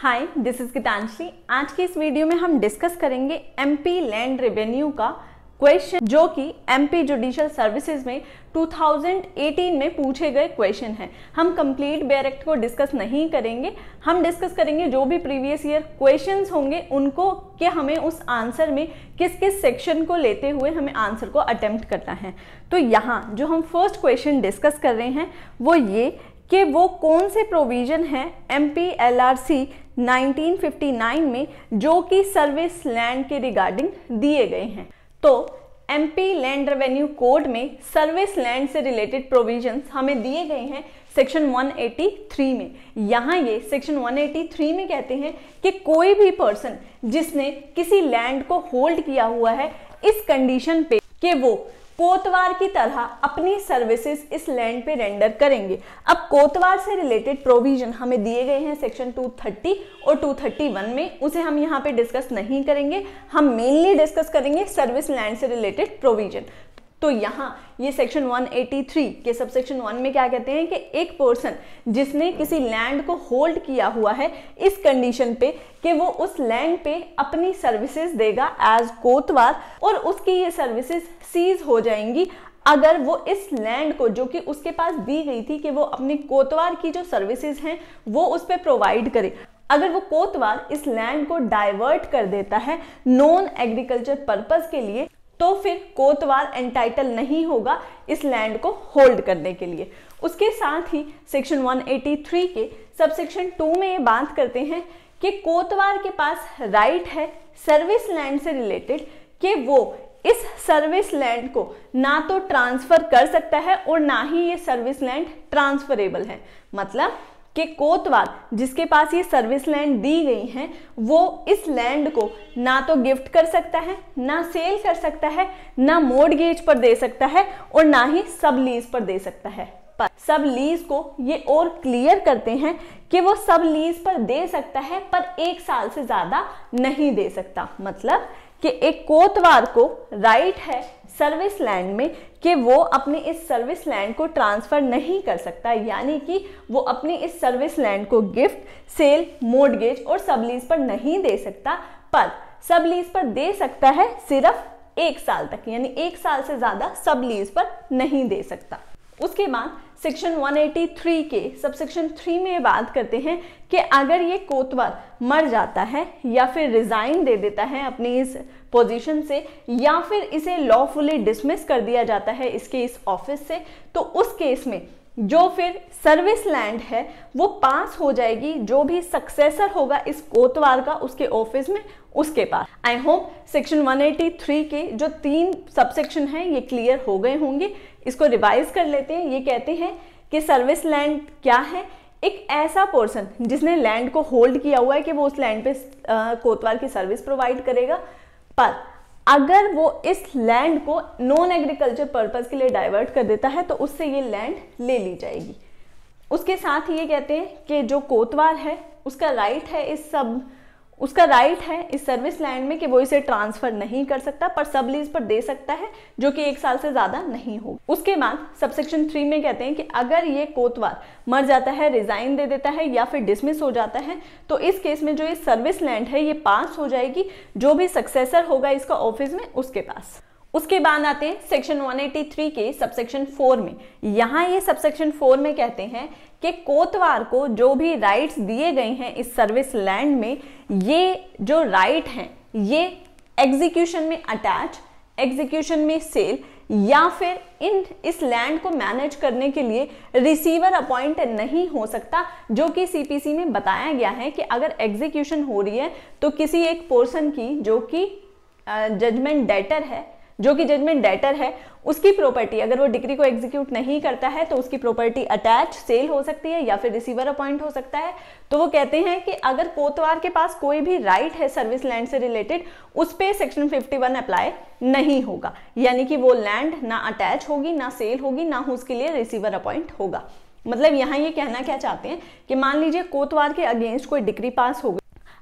hi this is Geetanjali आज की इस वीडियो में हम डिस्कस करेंगे एमपी लैंड रेवेन्यू का क्वेश्चन जो कि एमपी जुडिशियल सर्विसेज में 2018 में पूछे गए क्वेश्चन हैं हम कंप्लीट बेयर एक्ट को डिस्कस नहीं करेंगे हम डिस्कस करेंगे जो भी प्रीवियस ईयर क्वेश्चंस होंगे उनको कि हमें उस आंसर में किस किस सेक्शन को लेते हुए हमें आंसर को अटेम्प्ट करना है तो यहाँ जो हम फर्स्ट क्वेश्चन डिस्कस कर रहे हैं वो ये कि वो कौन से प्रोविज़न हैं M P L R C 1959 में जो कि सर्विस लैंड के रिगार्डिंग दिए गए हैं तो एमपी लैंड रेवेन्यू कोड में सर्विस लैंड से रिलेटेड प्रोविजंस हमें दिए गए हैं सेक्शन 183 में यहाँ ये सेक्शन 183 में कहते हैं कि कोई भी पर्सन जिसने किसी लैंड को होल्ड किया हुआ है इस कंडीशन पे कि वो कोतवार की तरह अपनी सर्विसेज इस लैंड पे रेंडर करेंगे अब कोतवार से रिलेटेड प्रोविजन हमें दिए गए हैं सेक्शन 230 और 231 में उसे हम यहाँ पे डिस्कस नहीं करेंगे हम मेनली डिस्कस करेंगे सर्विस लैंड से रिलेटेड प्रोविजन तो यहाँ ये सेक्शन 183 के सब सेक्शन वन में क्या कहते हैं कि एक पर्सन जिसने किसी लैंड को होल्ड किया हुआ है इस कंडीशन पे कि वो उस लैंड पे अपनी सर्विसेज देगा एज कोतवाल और उसकी ये सर्विसेज सीज हो जाएंगी अगर वो इस लैंड को जो कि उसके पास दी गई थी कि वो अपने कोतवाल की जो सर्विसेज हैं वो उस पर प्रोवाइड करे अगर वो कोतवाल इस लैंड को डाइवर्ट कर देता है नॉन एग्रीकल्चर पर्पज के लिए तो फिर कोतवाल एंटाइटल नहीं होगा इस लैंड को होल्ड करने के लिए उसके साथ ही सेक्शन 183 के सब सेक्शन टू में ये बात करते हैं कि कोतवाल के पास राइट है सर्विस लैंड से रिलेटेड कि वो इस सर्विस लैंड को ना तो ट्रांसफर कर सकता है और ना ही ये सर्विस लैंड ट्रांसफरेबल है मतलब कि कोतवाल जिसके पास ये सर्विस लैंड दी गई हैं वो इस लैंड को ना तो गिफ्ट कर सकता है ना सेल कर सकता है ना मोडगेज पर दे सकता है और ना ही सब लीज पर दे सकता है पर सब लीज को ये और क्लियर करते हैं कि वो सब लीज पर दे सकता है पर एक साल से ज़्यादा नहीं दे सकता मतलब कि एक कोतवार को राइट है सर्विस लैंड में कि वो अपने इस सर्विस लैंड को ट्रांसफ़र नहीं कर सकता यानी कि वो अपने इस सर्विस लैंड को गिफ्ट सेल मोडगेज और सबलीज पर नहीं दे सकता पर सबलीज पर दे सकता है सिर्फ एक साल तक यानी एक साल से ज़्यादा सबलीज पर नहीं दे सकता उसके बाद सेक्शन 183 के सब सेक्शन थ्री में बात करते हैं कि अगर ये कोतवाल मर जाता है या फिर रिज़ाइन दे देता है अपनी इस पोजीशन से या फिर इसे लॉफुली डिसमिस कर दिया जाता है इसके इस ऑफिस से तो उस केस में जो फिर सर्विस लैंड है वो पास हो जाएगी जो भी सक्सेसर होगा इस कोतवाल का उसके ऑफिस में उसके पास आई होप सेक्शन 183 के जो तीन सबसेक्शन हैं ये क्लियर हो गए होंगे इसको रिवाइज कर लेते हैं ये कहते हैं कि सर्विस लैंड क्या है एक ऐसा पर्सन जिसने लैंड को होल्ड किया हुआ है कि वो उस लैंड पे कोतवाल की सर्विस प्रोवाइड करेगा पर अगर वो इस लैंड को नॉन एग्रीकल्चर पर्पज़ के लिए डाइवर्ट कर देता है तो उससे ये लैंड ले ली जाएगी उसके साथ ही ये कहते हैं कि जो कोतवाल है उसका राइट है इस सब उसका राइट है इस सर्विस लैंड में कि वो इसे ट्रांसफर नहीं कर सकता पर सब लीज पर दे सकता है जो कि एक साल से ज्यादा नहीं हो उसके बाद सबसेक्शन थ्री में कहते हैं कि अगर ये कोतवाल मर जाता है रिजाइन दे देता है या फिर डिसमिस हो जाता है तो इस केस में जो ये सर्विस लैंड है ये पास हो जाएगी जो भी सक्सेसर होगा इसका ऑफिस में उसके पास उसके बाद आते हैं सेक्शन 183 के सबसेक्शन 4 में यहाँ ये सबसेक्शन 4 में कहते हैं कि कोतवार को जो भी राइट्स दिए गए हैं इस सर्विस लैंड में ये जो राइट हैं ये एग्जीक्यूशन में अटैच एग्जीक्यूशन में सेल या फिर इन इस लैंड को मैनेज करने के लिए रिसीवर अपॉइंट नहीं हो सकता जो कि सीपीसी में बताया गया है कि अगर एग्जीक्यूशन हो रही है तो किसी एक पोर्सन की जो कि जजमेंट डेटर है जो कि जजमेंट डेटर है उसकी प्रॉपर्टी अगर वो डिग्री को एग्जीक्यूट नहीं करता है तो उसकी प्रॉपर्टी अटैच सेल हो सकती है या फिर रिसीवर अपॉइंट हो सकता है तो वो कहते हैं कि अगर कोतवार के पास कोई भी राइट है सर्विस लैंड से रिलेटेड उस पर सेक्शन फिफ्टी वन अप्लाई नहीं होगा यानी कि वो लैंड ना अटैच होगी ना सेल होगी ना उसके लिए रिसीवर अपॉइंट होगा मतलब यहां ये कहना क्या चाहते हैं कि मान लीजिए कोतवार के अगेंस्ट कोई डिग्री पास हो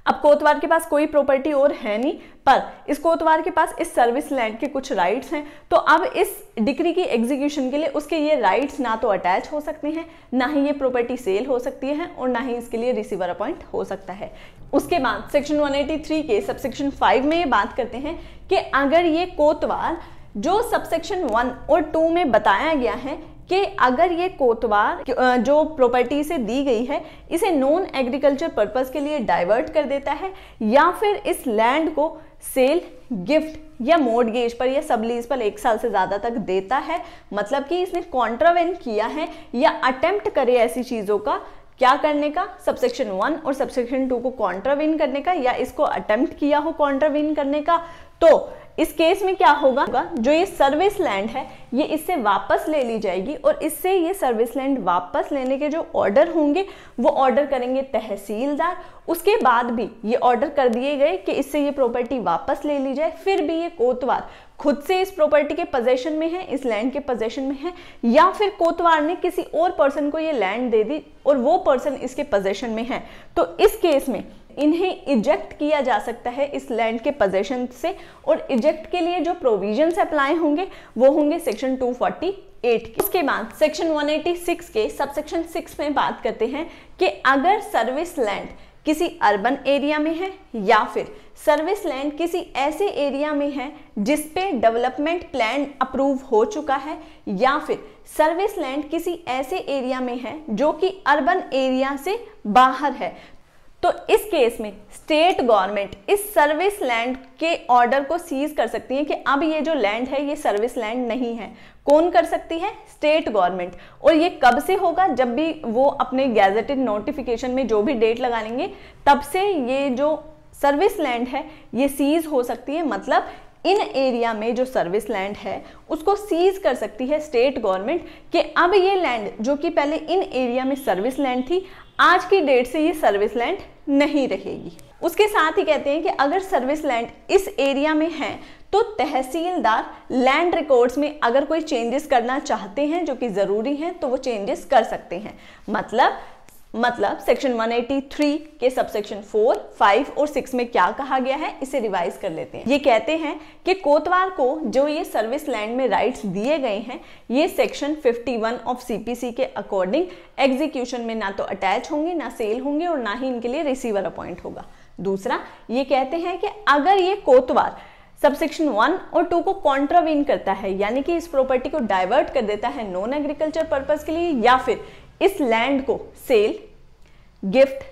अब कोतवार के पास कोई प्रॉपर्टी और है नहीं पर इस कोतवार के पास इस सर्विस लैंड के कुछ राइट्स हैं तो अब इस डिग्री की एग्जीक्यूशन के लिए उसके ये राइट्स ना तो अटैच हो सकते हैं ना ही ये प्रॉपर्टी सेल हो सकती है और ना ही इसके लिए रिसीवर अपॉइंट हो सकता है उसके बाद सेक्शन 183 के सबसेक्शन 5 में ये बात करते हैं कि अगर ये कोतवाल जो सबसेक्शन वन और टू में बताया गया है कि अगर ये कोतवा जो प्रॉपर्टी से दी गई है इसे नॉन एग्रीकल्चर पर्पज़ के लिए डाइवर्ट कर देता है या फिर इस लैंड को सेल गिफ्ट या मोडगेज पर या सबलीज पर एक साल से ज़्यादा तक देता है मतलब कि इसने कॉन्ट्रावेन किया है या अटेम्प्ट करे ऐसी चीज़ों का क्या करने का सबसेक्शन वन और सबसेक्शन टू को कॉन्ट्राविन करने का या इसको अटेम्प्ट किया हो कॉन्ट्राविन करने का तो इस केस में क्या होगा जो ये सर्विस लैंड है ये इससे वापस ले ली जाएगी और इससे ये सर्विस लैंड वापस लेने के जो ऑर्डर होंगे वो ऑर्डर करेंगे तहसीलदार उसके बाद भी ये ऑर्डर कर दिए गए कि इससे ये प्रॉपर्टी वापस ले ली जाए फिर भी ये कोतवाल खुद से इस प्रॉपर्टी के पोजेशन में है इस लैंड के पोजेशन में है या फिर कोतवाल ने किसी और पर्सन को ये लैंड दे दी और वो पर्सन इसके पोजेशन में है तो इस केस में इन्हें इजेक्ट किया जा सकता है इस लैंड के पोजेशन से और इजेक्ट के लिए जो प्रोविजंस अप्लाई होंगे वो होंगे सेक्शन 240 एट के उसके बाद सेक्शन 186 के सबसेक्शन 6 में बात करते हैं कि अगर सर्विस लैंड किसी अर्बन एरिया में है या फिर सर्विस लैंड किसी ऐसे एरिया में है जिस पे डेवलपमेंट प्लान अप्रूव हो चुका है या फिर सर्विस लैंड किसी ऐसे एरिया में है जो कि अर्बन एरिया से बाहर है तो इस केस में स्टेट गवर्नमेंट इस सर्विस लैंड के ऑर्डर को सीज कर सकती है कि अब ये जो लैंड है ये सर्विस लैंड नहीं है कौन कर सकती है स्टेट गवर्नमेंट और ये कब से होगा जब भी वो अपने गैजेटेड नोटिफिकेशन में जो भी डेट लगा लेंगे तब से ये जो सर्विस लैंड है ये सीज हो सकती है मतलब इन एरिया में जो सर्विस लैंड है उसको सीज कर सकती है स्टेट गवर्नमेंट कि अब ये लैंड जो कि पहले इन एरिया में सर्विस लैंड थी आज की डेट से ये सर्विस लैंड नहीं रहेगी उसके साथ ही कहते हैं कि अगर सर्विस लैंड इस एरिया में है तो तहसीलदार लैंड रिकॉर्ड्स में अगर कोई चेंजेस करना चाहते हैं जो कि ज़रूरी हैं तो वो चेंजेस कर सकते हैं मतलब मतलब सेक्शन 183 के सब सेक्शन 4, 5 और 6 में क्या कहा गया है इसे रिवाइज कर लेते हैं ये कहते हैं कि कोतवाल को जो ये सर्विस लैंड में राइट्स दिए गए हैं ये सेक्शन 51 ऑफ सीपीसी के अकॉर्डिंग एग्जीक्यूशन में ना तो अटैच होंगे ना सेल होंगे और ना ही इनके लिए रिसीवर अपॉइंट होगा दूसरा ये कहते हैं कि अगर ये कोतवाल सबसेक्शन वन और टू को कॉन्ट्रावीन करता है यानी कि इस प्रॉपर्टी को डाइवर्ट कर देता है नॉन एग्रीकल्चर पर्पज के लिए या फिर इस लैंड को सेल गिफ्ट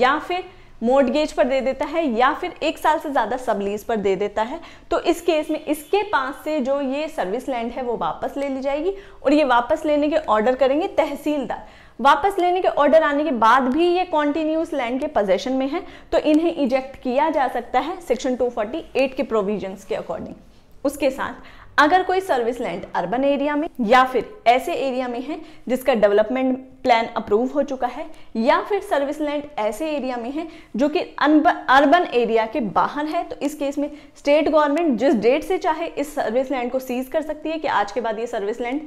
या फिर मोडगेज पर दे देता है या फिर एक साल से ज़्यादा सबलीज पर दे देता है तो इस केस में इसके पास से जो ये सर्विस लैंड है वो वापस ले ली जाएगी और ये वापस लेने के ऑर्डर करेंगे तहसीलदार वापस लेने के ऑर्डर आने के बाद भी ये कॉन्टिन्यूस लैंड के पोजेशन में है तो इन्हें इजेक्ट किया जा सकता है सेक्शन 248 के प्रोविजंस के अकॉर्डिंग उसके साथ अगर कोई सर्विस लैंड अर्बन एरिया में या फिर ऐसे एरिया में है जिसका डेवलपमेंट प्लान अप्रूव हो चुका है या फिर सर्विस लैंड ऐसे एरिया में है जो कि अर्बन एरिया के बाहर है तो इस केस में स्टेट गवर्नमेंट जिस डेट से चाहे इस सर्विस लैंड को सीज कर सकती है कि आज के बाद ये सर्विस लैंड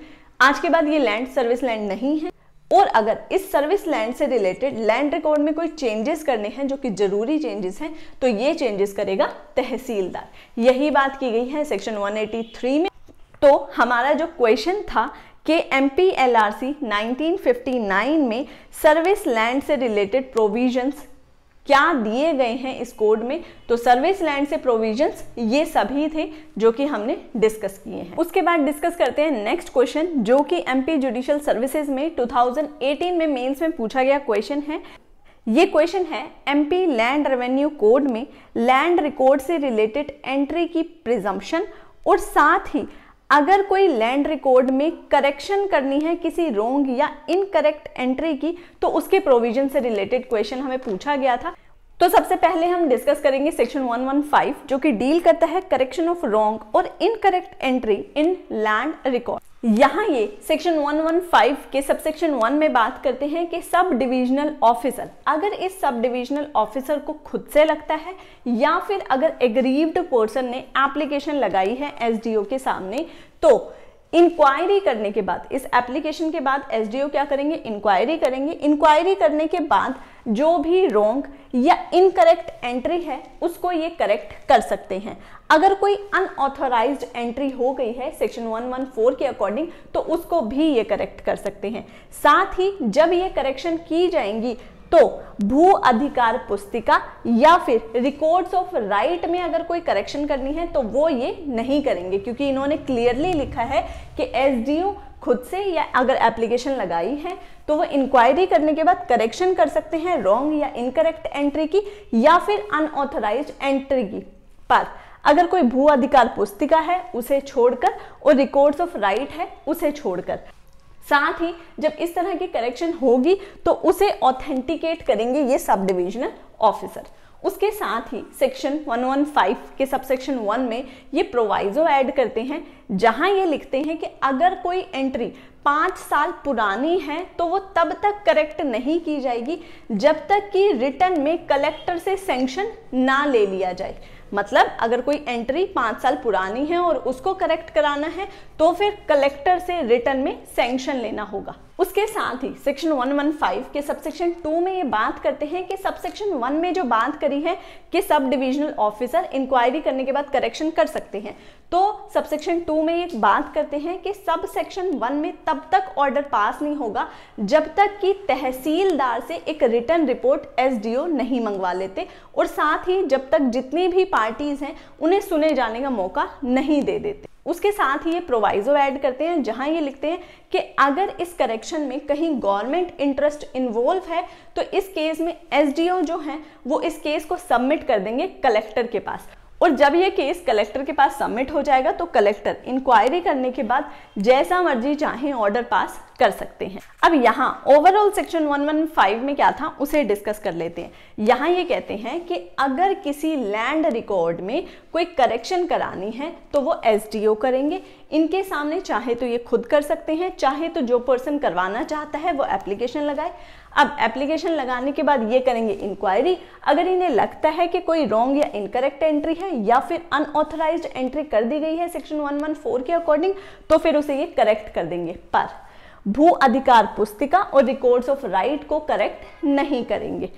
आज के बाद ये लैंड सर्विस लैंड नहीं है और अगर इस सर्विस लैंड से रिलेटेड लैंड रिकॉर्ड में कोई चेंजेस करने हैं जो कि जरूरी चेंजेस हैं तो ये चेंजेस करेगा तहसीलदार यही बात की गई है सेक्शन 183 में तो हमारा जो क्वेश्चन था कि M P L R C nineteen में सर्विस लैंड से रिलेटेड प्रोविजंस क्या दिए गए हैं इस कोड में तो सर्विस लैंड से प्रोविजंस ये सभी थे जो कि हमने डिस्कस किए हैं उसके बाद डिस्कस करते हैं नेक्स्ट क्वेश्चन जो कि एमपी जुडिशियल सर्विसेज में 2018 में मेंस में पूछा गया क्वेश्चन है ये क्वेश्चन है एमपी लैंड रेवेन्यू कोड में लैंड रिकॉर्ड से रिलेटेड एंट्री की प्रिजम्पशन और साथ ही अगर कोई लैंड रिकॉर्ड में करेक्शन करनी है किसी रोंग या इनकरेक्ट एंट्री की तो उसके प्रोविजन से रिलेटेड क्वेश्चन हमें पूछा गया था तो सबसे पहले हम डिस्कस करेंगे सेक्शन 115 जो कि डील करता है करेक्शन ऑफ रॉन्ग और incorrect entry in land record यहाँ ये सेक्शन 115 के सब सेक्शन 1 में बात करते हैं कि सब डिविजनल ऑफिसर अगर इस सब डिविजनल ऑफिसर को खुद से लगता है या फिर अगर एग्रीव्ड पर्सन ने एप्लीकेशन लगाई है एसडीओ के सामने तो इंक्वायरी करने के बाद इस एप्लीकेशन के बाद एसडीओ क्या करेंगे इंक्वायरी करेंगे इंक्वायरी करने के बाद जो भी रोंग या इनकरेक्ट एंट्री है उसको ये करेक्ट कर सकते हैं अगर कोई अनऑथोराइज एंट्री हो गई है सेक्शन 114 के अकॉर्डिंग तो उसको भी ये करेक्ट कर सकते हैं साथ ही जब ये करेक्शन की जाएंगी तो भू अधिकार पुस्तिका या फिर रिकॉर्ड्स ऑफ राइट में अगर कोई करेक्शन करनी है तो वो ये नहीं करेंगे क्योंकि इन्होंने क्लियरली लिखा है कि एस खुद से या अगर एप्लीकेशन लगाई है तो वो इंक्वायरी करने के बाद करेक्शन कर सकते हैं रॉन्ग या इनकरेक्ट एंट्री की या फिर अनऑथराइज एंट्री की पर अगर कोई भू अधिकार पुस्तिका है उसे छोड़कर और रिकॉर्ड्स ऑफ राइट है उसे छोड़कर साथ ही जब इस तरह की करेक्शन होगी तो उसे ऑथेंटिकेट करेंगे ये सब डिविजनल ऑफिसर उसके साथ ही सेक्शन 115 के सब सेक्शन वन में ये प्रोवाइजो ऐड करते हैं जहां ये लिखते हैं कि अगर कोई एंट्री पाँच साल पुरानी है तो वो तब तक करेक्ट नहीं की जाएगी जब तक कि रिटर्न में कलेक्टर से सेंक्शन ना ले लिया जाए मतलब अगर कोई एंट्री पाँच साल पुरानी है और उसको करेक्ट कराना है तो फिर कलेक्टर से रिटर्न में सेंक्शन लेना होगा उसके साथ ही सेक्शन 115 के सबसेक्शन 2 में ये बात करते हैं कि सबसेक्शन 1 में जो बात करी है कि सब डिविजनल ऑफिसर इंक्वायरी करने के बाद करेक्शन कर सकते हैं तो सबसेक्शन 2 में ये बात करते हैं कि सब सेक्शन 1 में तब तक ऑर्डर पास नहीं होगा जब तक कि तहसीलदार से एक रिटर्न रिपोर्ट एस नहीं मंगवा लेते और साथ ही जब तक जितनी भी पार्टीज हैं उन्हें सुने जाने का मौका नहीं दे देते उसके साथ ही ये प्रोवाइजो ऐड करते हैं जहां ये लिखते हैं कि अगर इस करेक्शन में कहीं गवर्नमेंट इंटरेस्ट इन्वॉल्व है तो इस केस में एसडीओ जो है वो इस केस को सबमिट कर देंगे कलेक्टर के पास और जब ये केस कलेक्टर के पास सबमिट हो जाएगा तो कलेक्टर इंक्वायरी करने के बाद जैसा मर्जी चाहे ऑर्डर पास कर सकते हैं अब यहाँ ओवरऑल सेक्शन 115 में क्या था उसे डिस्कस कर लेते हैं यहाँ ये कहते हैं कि अगर किसी लैंड रिकॉर्ड में कोई करेक्शन करानी है तो वो एस करेंगे इनके सामने चाहे तो ये खुद कर सकते हैं चाहे तो जो पर्सन करवाना चाहता है वो एप्लीकेशन लगाए अब एप्लीकेशन लगाने के बाद ये करेंगे इंक्वायरी अगर इन्हें लगता है कि कोई रॉन्ग या इनकरेक्ट एंट्री है या फिर अनऑथराइज एंट्री कर दी गई है सेक्शन 114 के अकॉर्डिंग तो फिर उसे ये करेक्ट कर देंगे पर भू अधिकार पुस्तिका और रिकॉर्ड्स ऑफ राइट को करेक्ट नहीं करेंगे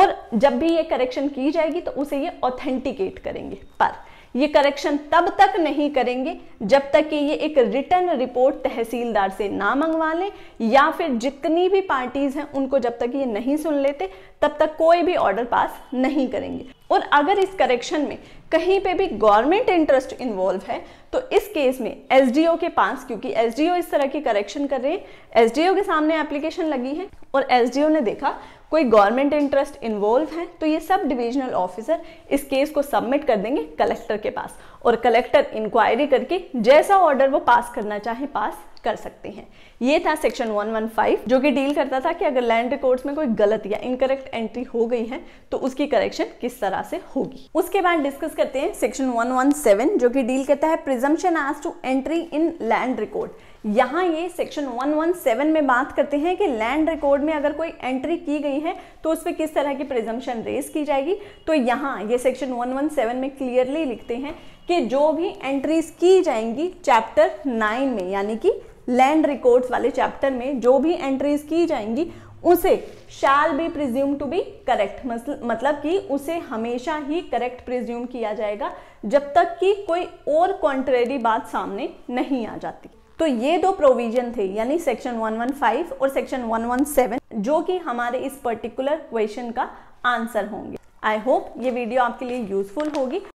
और जब भी ये करेक्शन की जाएगी तो उसे ये ऑथेंटिकेट करेंगे पर ये करेक्शन तब तक नहीं करेंगे जब तक कि ये एक रिटर्न रिपोर्ट तहसीलदार से ना मंगवा लें या फिर जितनी भी पार्टीज हैं उनको जब तक ये नहीं सुन लेते तब तक कोई भी ऑर्डर पास नहीं करेंगे और अगर इस करेक्शन में कहीं पे भी गवर्नमेंट इंटरेस्ट इन्वॉल्व है तो इस केस में एस के पास क्योंकि एस इस तरह की करेक्शन कर रहे हैं एस के सामने एप्लीकेशन लगी है और एस ने देखा कोई गवर्नमेंट इंटरेस्ट इन्वॉल्व है तो ये सब डिविजनल ऑफिसर इस केस को सबमिट कर देंगे कलेक्टर के पास और कलेक्टर इंक्वायरी करके जैसा ऑर्डर वो पास करना चाहे पास कर सकते हैं ये था सेक्शन 115 जो कि डील करता था कि अगर लैंड रिकॉर्ड्स में कोई गलत या इनकरेक्ट एंट्री हो गई है तो उसकी करेक्शन किस तरह से होगी उसके बाद डिस्कस करते हैं सेक्शन 117 जो कि डील करता है presumption as to entry in land record यहाँ ये सेक्शन 117 में बात करते हैं कि लैंड रिकॉर्ड में अगर कोई एंट्री की गई है तो उस पर किस तरह की प्रिजम्पशन रेज की जाएगी तो यहाँ ये सेक्शन 117 में क्लियरली लिखते हैं कि जो भी एंट्रीज की जाएंगी चैप्टर 9 में यानी कि लैंड रिकॉर्ड्स वाले चैप्टर में जो भी एंट्रीज की जाएंगी उसे shall be presumed to be correct मतलब कि उसे हमेशा ही करेक्ट प्रिज्यूम किया जाएगा जब तक कि कोई और कॉन्ट्रेरी बात सामने नहीं आ जाती तो ये दो प्रोविजन थे यानी सेक्शन 115 और सेक्शन 117 जो कि हमारे इस पर्टिकुलर क्वेश्चन का आंसर होंगे आई होप ये वीडियो आपके लिए यूजफुल होगी